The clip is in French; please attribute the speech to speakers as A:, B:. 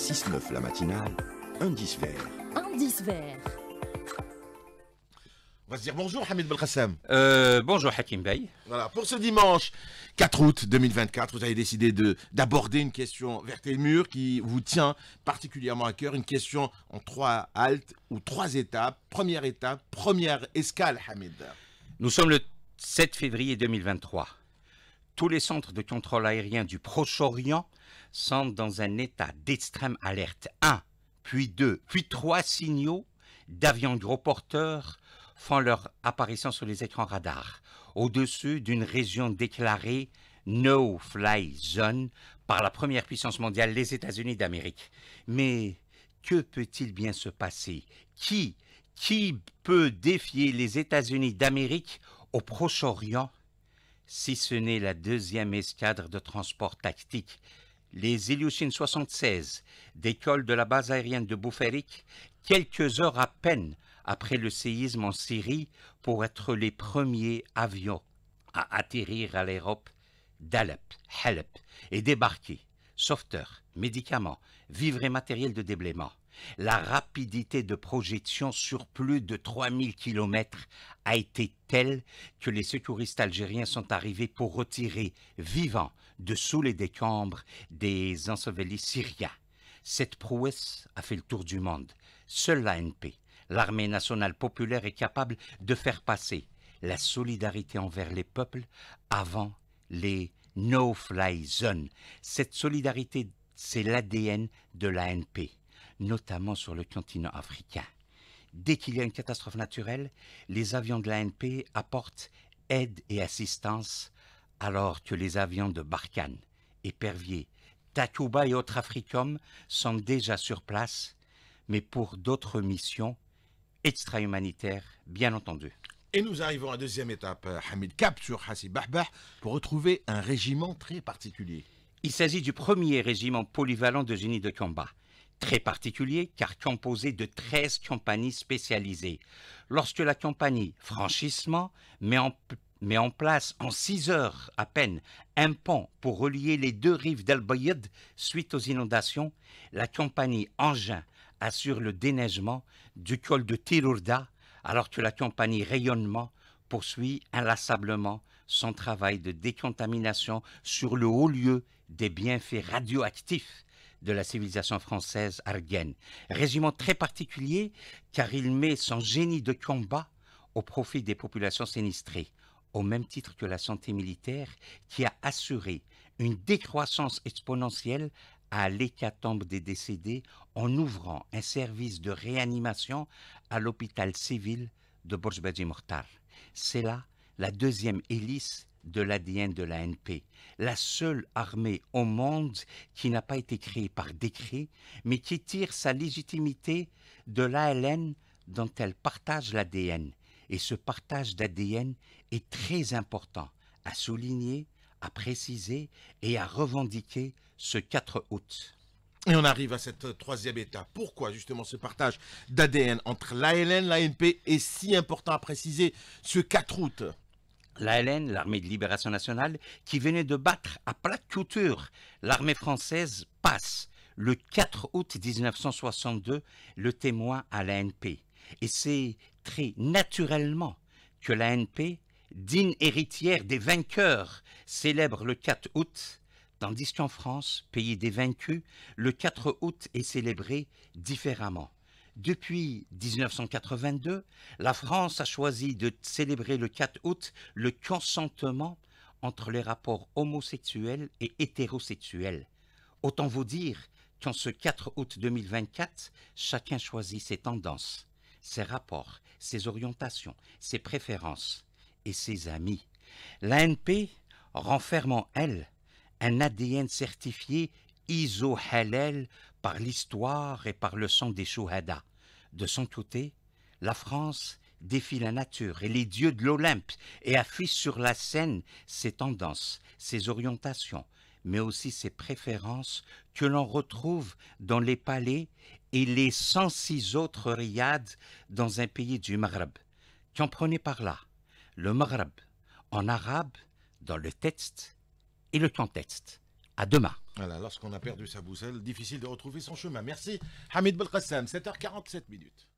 A: 6-9 la matinale, indice vert. Indice vert. On va se dire bonjour Hamid Belkacem. Euh, bonjour Hakim Bey. Voilà, pour ce dimanche 4 août 2024, vous avez décidé d'aborder une question verte et mur qui vous tient particulièrement à cœur, une question en trois haltes ou trois étapes. Première étape, première escale Hamid. Nous sommes le 7 février 2023. Tous les centres de contrôle aérien du Proche-Orient sont dans un état d'extrême alerte. Un, puis deux, puis trois signaux d'avions gros porteurs font leur apparition sur les écrans radars, au-dessus d'une région déclarée No Fly Zone par la première puissance mondiale, les États-Unis d'Amérique. Mais que peut-il bien se passer Qui, qui peut défier les États-Unis d'Amérique au Proche-Orient si ce n'est la deuxième escadre de transport tactique, les Ilyushin 76 décollent de la base aérienne de Boufarik quelques heures à peine après le séisme en Syrie pour être les premiers avions à atterrir à l'Europe d'Alep, Halep et débarquer sauveteurs, médicaments, vivres et matériel de déblaiement la rapidité de projection sur plus de 3000 km a été telle que les secouristes algériens sont arrivés pour retirer vivants de sous les décombres des ensevelis syriens. Cette prouesse a fait le tour du monde. Seule l'ANP, l'armée nationale populaire, est capable de faire passer la solidarité envers les peuples avant les no-fly zones. Cette solidarité, c'est l'ADN de l'ANP notamment sur le continent africain. Dès qu'il y a une catastrophe naturelle, les avions de l'ANP apportent aide et assistance, alors que les avions de Barkhane, Épervier, Takuba et autres Africom sont déjà sur place, mais pour d'autres missions extra-humanitaires, bien entendu. Et nous arrivons à la deuxième étape, euh, Hamid Cap sur Hassib pour retrouver un régiment très particulier. Il s'agit du premier régiment polyvalent de génie de combat très particulier car composé de 13 compagnies spécialisées. Lorsque la compagnie Franchissement met en, place en 6 heures à peine un pont pour relier les deux rives d'Albaïd suite aux inondations, la compagnie Engin assure le déneigement du col de Tirourda alors que la compagnie Rayonnement poursuit inlassablement son travail de décontamination sur le haut lieu des bienfaits radioactifs de la civilisation française argenne. Régiment très particulier car il met son génie de combat au profit des populations sinistrées, au même titre que la santé militaire qui a assuré une décroissance exponentielle à l'hécatombe des décédés en ouvrant un service de réanimation à l'hôpital civil de bourges Mortar. C'est là la deuxième hélice de l'ADN de la la seule armée au monde qui n'a pas été créée par décret, mais qui tire sa légitimité de l'ALN dont elle partage l'ADN. Et ce partage d'ADN est très important à souligner, à préciser et à revendiquer ce 4 août. Et on arrive à cette euh, troisième étape. Pourquoi justement ce partage d'ADN entre l'ALN, l'ANP est si important à préciser ce 4 août la LN, l'armée de libération nationale, qui venait de battre à plate couture l'armée française, passe le 4 août 1962 le témoin à l'ANP. Et c'est très naturellement que l'ANP, digne héritière des vainqueurs, célèbre le 4 août, tandis qu'en France, pays des vaincus, le 4 août est célébré différemment. Depuis 1982, la France a choisi de célébrer le 4 août le consentement entre les rapports homosexuels et hétérosexuels. Autant vous dire qu'en ce 4 août 2024, chacun choisit ses tendances, ses rapports, ses orientations, ses préférences et ses amis. L'ANP renferme en elle un ADN certifié iso-halal par l'histoire et par le sang des Shuhada. De son côté, la France défie la nature et les dieux de l'Olympe et affiche sur la scène ses tendances, ses orientations, mais aussi ses préférences que l'on retrouve dans les palais et les 106 autres riades dans un pays du Maghreb. Comprenez par là le Maghreb en arabe dans le texte et le contexte. À demain. Voilà, lorsqu'on a perdu sa boussole, difficile de retrouver son chemin. Merci Hamid sept 7h47 minutes.